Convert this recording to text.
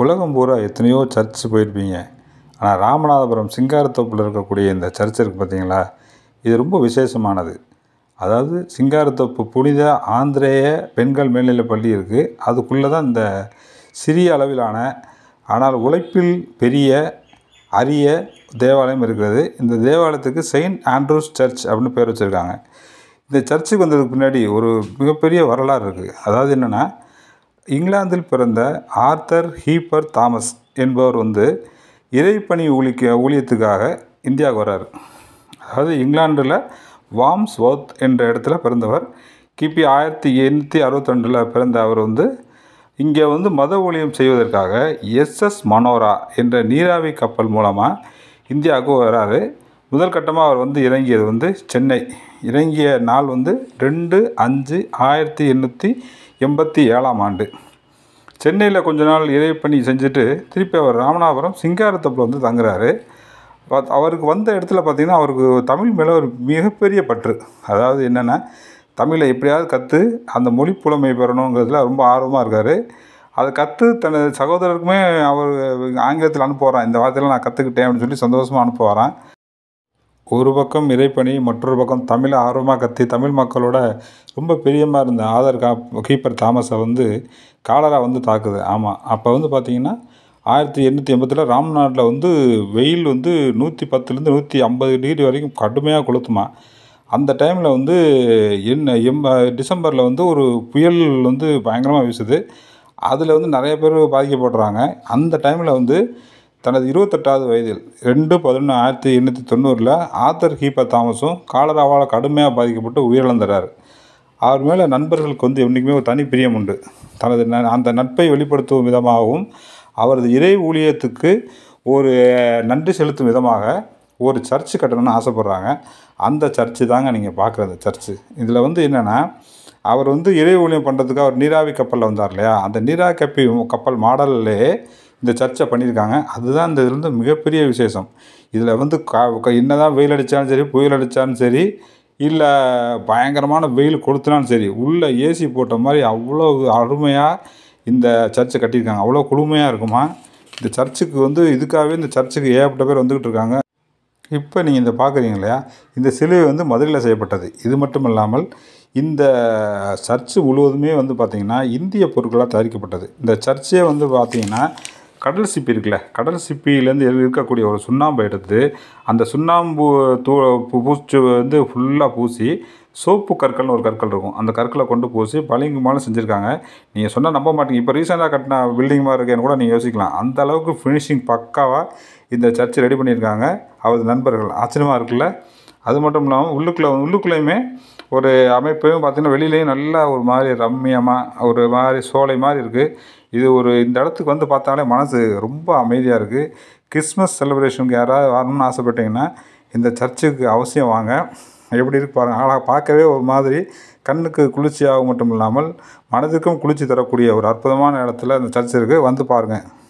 உலகம் பூரா எத்தனையோ சர்ச் போயிருப்பீங்க ஆனால் ராமநாதபுரம் சிங்காரத்தோப்பில் இருக்கக்கூடிய இந்த சர்ச் இருக்குது பார்த்தீங்களா இது ரொம்ப விசேஷமானது அதாவது சிங்காரத்தோப்பு புனித ஆந்திரேய பெண்கள் மேல்நிலைப் பள்ளி இருக்குது அதுக்குள்ளே தான் இந்த சிறிய அளவிலான ஆனால் உழைப்பில் பெரிய அரிய தேவாலயம் இருக்கிறது இந்த தேவாலயத்துக்கு செயின்ட் ஆண்ட்ரூஸ் சர்ச் அப்படின்னு பேர் வச்சுருக்காங்க இந்த சர்ச்சுக்கு வந்ததுக்கு பின்னாடி ஒரு மிகப்பெரிய வரலாறு இருக்குது அதாவது என்னென்னா இங்கிலாந்தில் பிறந்த ஆர்த்தர் ஹீப்பர் தாமஸ் என்பவர் வந்து இறைப்பணி ஊழிக்க ஊழியத்துக்காக இந்தியாவுக்கு வர்றார் அதாவது இங்கிலாண்டில் வாம்ஸ் ஒர்த் என்ற இடத்துல பிறந்தவர் கிபி ஆயிரத்தி எண்ணூற்றி அறுபத்தெண்டில் பிறந்த அவர் வந்து இங்கே வந்து மத ஊழியம் செய்வதற்காக எஸ்எஸ் மனோரா என்ற நீராவி கப்பல் மூலமாக இந்தியாவுக்கு வர்றாரு முதல் கட்டமாக அவர் வந்து இறங்கியது வந்து சென்னை இறங்கிய நாள் வந்து ரெண்டு அஞ்சு ஆயிரத்தி எண்ணூற்றி எண்பத்தி ஏழாம் ஆண்டு சென்னையில் கொஞ்ச நாள் இறை பணி செஞ்சுட்டு திருப்பி அவர் ராமநாதபுரம் சிங்காரத்தப்பில் வந்து தங்குறாரு அவருக்கு வந்த இடத்துல பார்த்திங்கன்னா அவருக்கு தமிழ் மேலே ஒரு மிகப்பெரிய பற்று அதாவது என்னென்னா தமிழை எப்படியாவது கற்று அந்த மொழி புலமை பெறணுங்கிறதுல ரொம்ப ஆர்வமாக இருக்கார் அதை கற்று தனது சகோதரருக்குமே அவர் ஆங்கிலத்தில் அனுப்புகிறான் இந்த வார்த்தையில் நான் கற்றுக்கிட்டேன் அப்படின்னு சொல்லி சந்தோஷமாக அனுப்புவாரான் ஒரு பக்கம் இறைப்பணி மற்றொரு பக்கம் தமிழை ஆர்வமாக கற்று தமிழ் மக்களோட ரொம்ப பெரியமாக இருந்த ஆதார் காப் கீப்பர் தாமஸை வந்து காலரா வந்து தாக்குது ஆமாம் அப்போ வந்து பார்த்திங்கன்னா ஆயிரத்தி எண்ணூற்றி எண்பத்தில் ராம்நாட்டில் வந்து வெயில் வந்து நூற்றி பத்துலேருந்து நூற்றி ஐம்பது டிகிரி வரைக்கும் கடுமையாக கொளுத்துமா அந்த டைமில் வந்து என்ன எம் டிசம்பரில் வந்து ஒரு புயல் வந்து பயங்கரமாக வீசுது அதில் வந்து நிறைய பேர் பாதிக்கப்படுறாங்க அந்த டைமில் வந்து தனது இருபத்தெட்டாவது வயதில் ரெண்டு பதினொன்று ஆயிரத்தி எண்ணூற்றி தொண்ணூறில் ஆத்தர் ஹீபா தாமஸும் காலராவால் கடுமையாக பாதிக்கப்பட்டு உயிரிழந்தார் அவர் மேலே நண்பர்களுக்கு வந்து என்றைக்குமே ஒரு தனிப்பிரியம் உண்டு தனது அந்த நட்பை வெளிப்படுத்தும் விதமாகவும் அவரது இறை ஊழியத்துக்கு ஒரு நன்றி செலுத்தும் விதமாக ஒரு சர்ச்சு கட்டணும்னு ஆசைப்பட்றாங்க அந்த சர்ச்சு தாங்க நீங்கள் பார்க்குறது சர்ச்சு இதில் வந்து என்னென்னா அவர் வந்து இறை ஊழியம் பண்ணுறதுக்கு அவர் நீராவி கப்பலில் வந்தார் இல்லையா அந்த நீராவி கப்பி கப்பல் மாடல்லே இந்த சர்ச்சை பண்ணியிருக்காங்க அதுதான் இந்த இதுலேருந்து மிகப்பெரிய விசேஷம் இதில் வந்து கா என்ன தான் வெயில் அடித்தாலும் சரி புயல் அடித்தாலும் சரி இல்லை பயங்கரமான வெயில் கொளுத்துனாலும் சரி உள்ளே ஏசி போட்ட மாதிரி அவ்வளோ அருமையாக இந்த சர்ச்சை கட்டியிருக்காங்க அவ்வளோ குளுமையாக இருக்குமா இந்த சர்ச்சுக்கு வந்து இதுக்காகவே இந்த சர்ச்சுக்கு ஏகப்பட்ட பேர் வந்துக்கிட்டு இருக்காங்க இப்போ நீங்கள் இந்த பார்க்குறீங்க இல்லையா இந்த சிலுவை வந்து மதுரையில் செய்யப்பட்டது இது மட்டும் இல்லாமல் இந்த சர்ச்சு முழுவதுமே வந்து பார்த்திங்கன்னா இந்திய பொருட்களாக தயாரிக்கப்பட்டது இந்த சர்ச்சே வந்து பார்த்திங்கன்னா கடல் சிப்பி இருக்குல்ல கடல் சிப்பிலேருந்து இருக்கக்கூடிய ஒரு சுண்ணாம்பு எடுத்து அந்த சுண்ணாம்பு தூ பூச்சி வந்து ஃபுல்லாக பூசி சோப்பு கற்கள்னு ஒரு கற்கள் இருக்கும் அந்த கற்களை கொண்டு பூசி மாலும் செஞ்சுருக்காங்க நீங்கள் சொன்னால் நம்ப மாட்டீங்க இப்போ ரீசெண்டாக கட்டின பில்டிங் மாதிரி இருக்கேன்னு கூட நீங்கள் யோசிக்கலாம் அந்த அளவுக்கு ஃபினிஷிங் பக்காவாக இந்த சர்ச் ரெடி பண்ணியிருக்காங்க அவரது நண்பர்கள் ஆச்சரியமாக இருக்குல்ல அது மட்டும் இல்லாமல் உள்ளுக்குள்ளே உள்ளுக்குள்ளேயுமே ஒரு அமைப்பையும் பார்த்திங்கன்னா வெளியிலையும் நல்லா ஒரு மாதிரி ரம்மியமாக ஒரு மாதிரி சோலை மாதிரி இருக்குது இது ஒரு இந்த இடத்துக்கு வந்து பார்த்தாலே மனசு ரொம்ப அமைதியாக இருக்குது கிறிஸ்மஸ் செலிப்ரேஷனுக்கு யாராவது வரணும்னு ஆசைப்பட்டிங்கன்னா இந்த சர்ச்சுக்கு அவசியம் வாங்க எப்படி இருக்கு பாருங்கள் ஆனால் பார்க்கவே ஒரு மாதிரி கண்ணுக்கு குளிர்ச்சியாகவும் மட்டும் இல்லாமல் மனதுக்கும் குளிர்ச்சி தரக்கூடிய ஒரு அற்புதமான இடத்துல அந்த சர்ச் இருக்குது வந்து பாருங்கள்